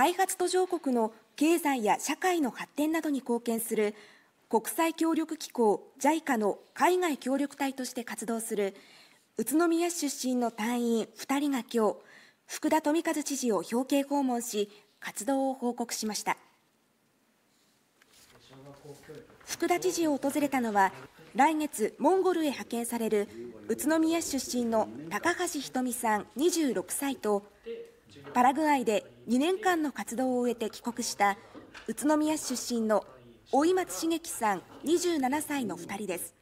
開発途上国の経済や社会の発展などに貢献する国際協力機構 JICA の海外協力隊として活動する宇都宮市出身の隊員2人が今日福田富和知事を表敬訪問し活動を報告しました福田知事を訪れたのは来月モンゴルへ派遣される宇都宮市出身の高橋ひとみさん26歳とパラグアイで2年間の活動を終えて帰国した宇都宮市出身の大井松茂樹さん27歳の2人です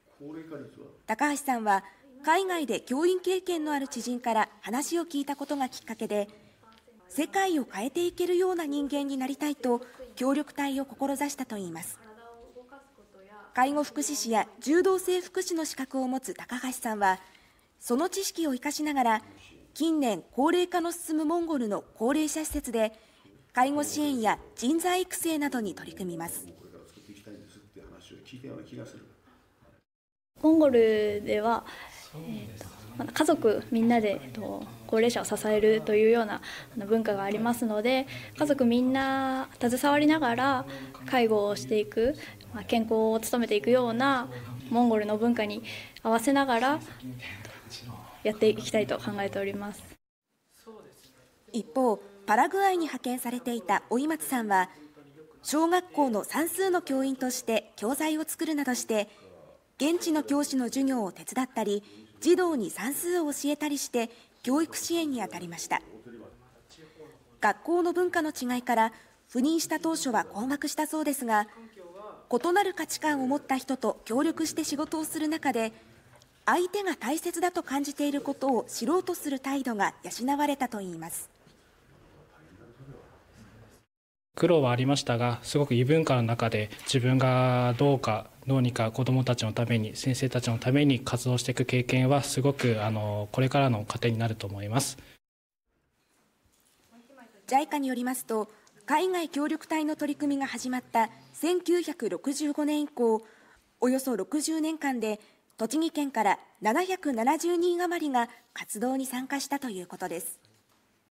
高橋さんは海外で教員経験のある知人から話を聞いたことがきっかけで世界を変えていけるような人間になりたいと協力隊を志したといいます介護福祉士や柔道整復師の資格を持つ高橋さんはその知識を生かしながら近年高齢化の進むモンゴルの高齢者施設で介護支援や人材育成などに取り組みますモンゴルでは、えーと、ま、家族みんなで、えー、と高齢者を支えるというような文化がありますので家族みんな携わりながら介護をしていく、まあ、健康を務めていくようなモンゴルの文化に合わせながらやっていきたいと考えております一方パラグアイに派遣されていた老松さんは小学校の算数の教員として教材を作るなどして現地の教師の授業を手伝ったり児童に算数を教えたりして教育支援に当たりました学校の文化の違いから赴任した当初は困惑したそうですが異なる価値観を持った人と協力して仕事をする中で相手が大切だと感じていることを知ろうとする態度が養われたといいます苦労はありましたがすごく異文化の中で自分がどうかどうにか子どもたちのために先生たちのために活動していく経験はすごくあのこれからの糧になると思います JICA によりますと海外協力隊の取り組みが始まった1965年以降およそ60年間で栃木県から770人余りが活動に参加したということです。